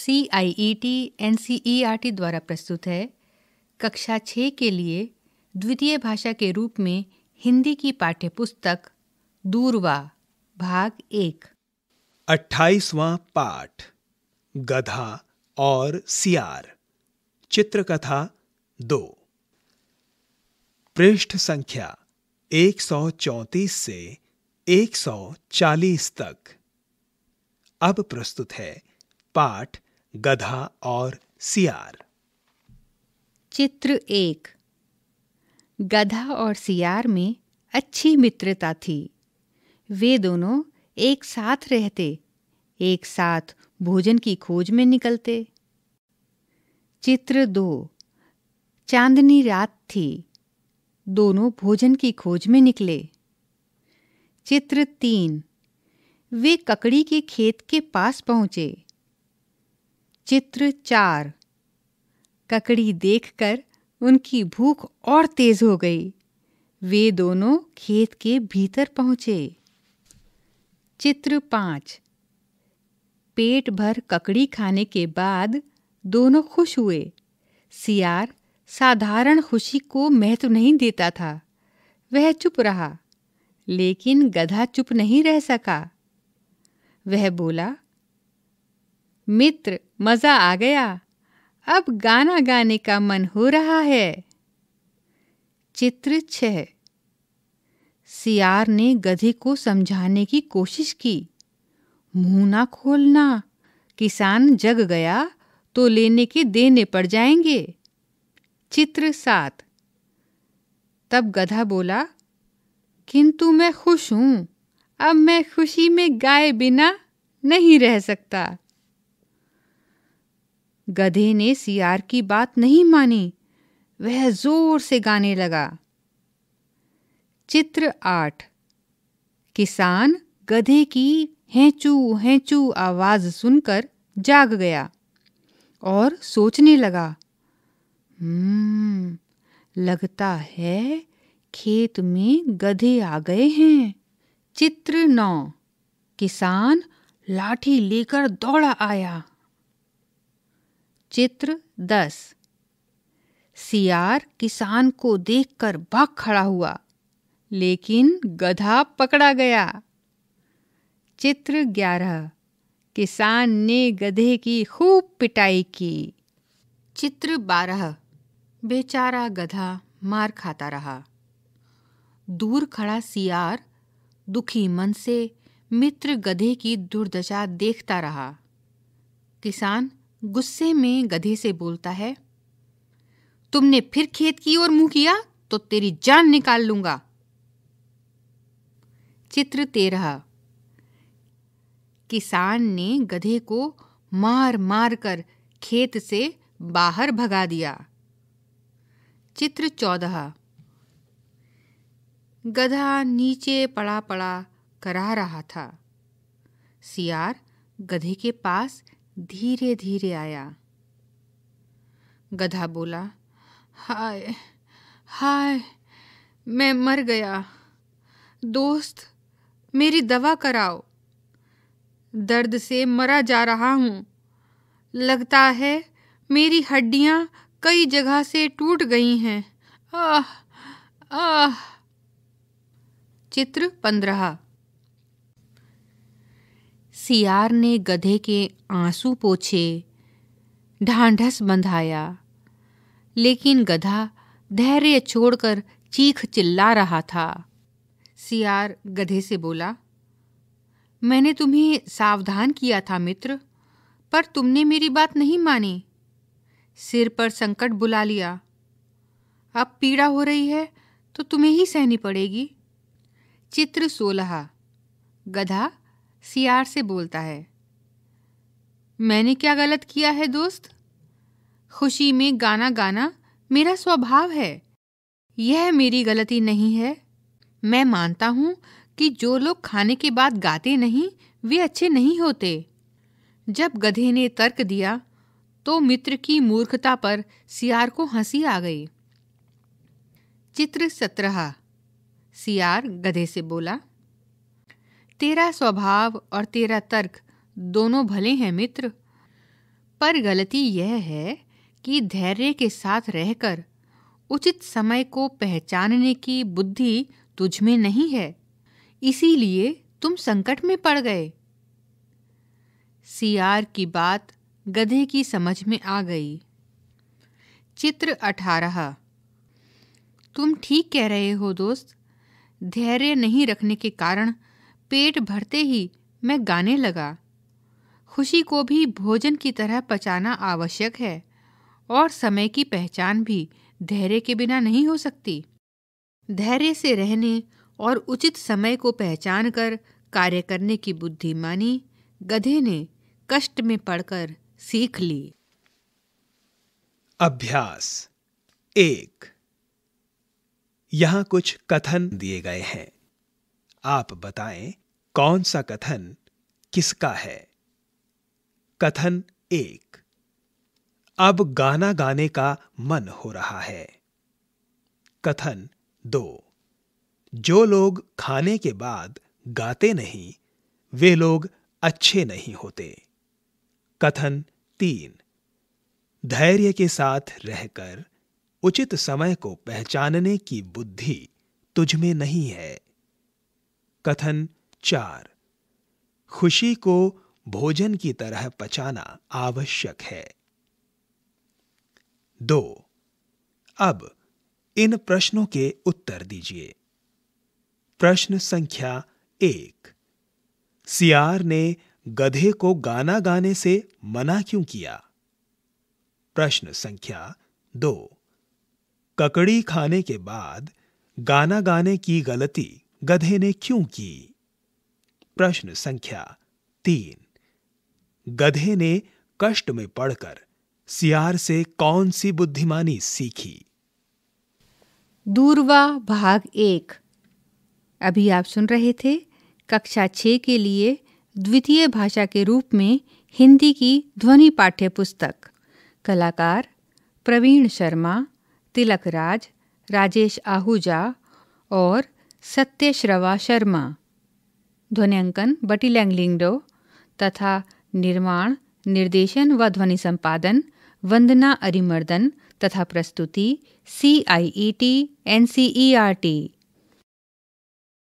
C I E T N C E R T द्वारा प्रस्तुत है कक्षा छ के लिए द्वितीय भाषा के रूप में हिंदी की पाठ्यपुस्तक दूरवा भाग एक अट्ठाईसवा पाठ गधा और सियार चित्रकथा दो पृष्ठ संख्या 134 से 140 तक अब प्रस्तुत है पाठ गधा और सियार चित्र एक गधा और सियार में अच्छी मित्रता थी वे दोनों एक साथ रहते एक साथ भोजन की खोज में निकलते चित्र दो चांदनी रात थी दोनों भोजन की खोज में निकले चित्र तीन वे ककड़ी के खेत के पास पहुंचे चित्र चार ककड़ी देखकर उनकी भूख और तेज हो गई वे दोनों खेत के भीतर पहुंचे चित्र पांच पेट भर ककड़ी खाने के बाद दोनों खुश हुए सियार साधारण खुशी को महत्व नहीं देता था वह चुप रहा लेकिन गधा चुप नहीं रह सका वह बोला मित्र मज़ा आ गया अब गाना गाने का मन हो रहा है चित्र छह सियार ने गधे को समझाने की कोशिश की मुंह ना खोलना किसान जग गया तो लेने के देने पड़ जाएंगे चित्र सात तब गधा बोला किंतु मैं खुश हूं अब मैं खुशी में गाए बिना नहीं रह सकता गधे ने सियार की बात नहीं मानी वह जोर से गाने लगा चित्र आठ किसान गधे की हैचू हैचू आवाज सुनकर जाग गया और सोचने लगा हम्म, लगता है खेत में गधे आ गए हैं चित्र नौ किसान लाठी लेकर दौड़ा आया चित्र दस सियार किसान को देखकर भाग खड़ा हुआ लेकिन गधा पकड़ा गया चित्र ग्यारह किसान ने गधे की खूब पिटाई की चित्र बारह बेचारा गधा मार खाता रहा दूर खड़ा सियार दुखी मन से मित्र गधे की दुर्दशा देखता रहा किसान गुस्से में गधे से बोलता है तुमने फिर खेत की ओर मुंह किया तो तेरी जान निकाल लूंगा चित्र तेरह किसान ने गधे को मार मार कर खेत से बाहर भगा दिया चित्र चौदह गधा नीचे पड़ा पड़ा करा रहा था सियार गधे के पास धीरे धीरे आया गधा बोला हाय हाय मैं मर गया दोस्त मेरी दवा कराओ दर्द से मरा जा रहा हूं लगता है मेरी हड्डियां कई जगह से टूट गई हैं आह आह चित्र पंद्रह सियार ने गधे के आंसू पोछे ढांढस बंधाया लेकिन गधा धैर्य छोड़कर चीख चिल्ला रहा था सियार गधे से बोला मैंने तुम्हें सावधान किया था मित्र पर तुमने मेरी बात नहीं मानी सिर पर संकट बुला लिया अब पीड़ा हो रही है तो तुम्हें ही सहनी पड़ेगी चित्र सोलह गधा सियार से बोलता है मैंने क्या गलत किया है दोस्त खुशी में गाना गाना मेरा स्वभाव है यह मेरी गलती नहीं है मैं मानता हूं कि जो लोग खाने के बाद गाते नहीं वे अच्छे नहीं होते जब गधे ने तर्क दिया तो मित्र की मूर्खता पर सियार को हंसी आ गई चित्र सत्रह सियार गधे से बोला तेरा स्वभाव और तेरा तर्क दोनों भले हैं मित्र पर गलती यह है कि धैर्य के साथ रहकर उचित समय को पहचानने की बुद्धि तुझ में नहीं है इसीलिए तुम संकट में पड़ गए सियार की बात गधे की समझ में आ गई चित्र अठारह तुम ठीक कह रहे हो दोस्त धैर्य नहीं रखने के कारण पेट भरते ही मैं गाने लगा खुशी को भी भोजन की तरह पचाना आवश्यक है और समय की पहचान भी धैर्य के बिना नहीं हो सकती धैर्य से रहने और उचित समय को पहचान कर कार्य करने की बुद्धिमानी गधे ने कष्ट में पड़कर सीख ली अभ्यास एक यहां कुछ कथन दिए गए हैं आप बताएं कौन सा कथन किसका है कथन एक अब गाना गाने का मन हो रहा है कथन दो जो लोग खाने के बाद गाते नहीं वे लोग अच्छे नहीं होते कथन तीन धैर्य के साथ रहकर उचित समय को पहचानने की बुद्धि तुझ में नहीं है कथन चार खुशी को भोजन की तरह पचाना आवश्यक है दो अब इन प्रश्नों के उत्तर दीजिए प्रश्न संख्या एक सियार ने गधे को गाना गाने से मना क्यों किया प्रश्न संख्या दो ककड़ी खाने के बाद गाना गाने की गलती गधे ने क्यों की प्रश्न संख्या तीन गधे ने कष्ट में पड़कर सियार से कौन सी बुद्धिमानी सीखी दूरवा भाग एक अभी आप सुन रहे थे कक्षा छ के लिए द्वितीय भाषा के रूप में हिंदी की ध्वनि पाठ्य पुस्तक कलाकार प्रवीण शर्मा राज राजेश आहूजा और सत्यश्रवा शर्मा ध्वनियांकन बटी लैंगलिंगडो तथा निर्माण निर्देशन व ध्वनि संपादन वंदना अरिमर्दन तथा प्रस्तुति C I E T N C E R T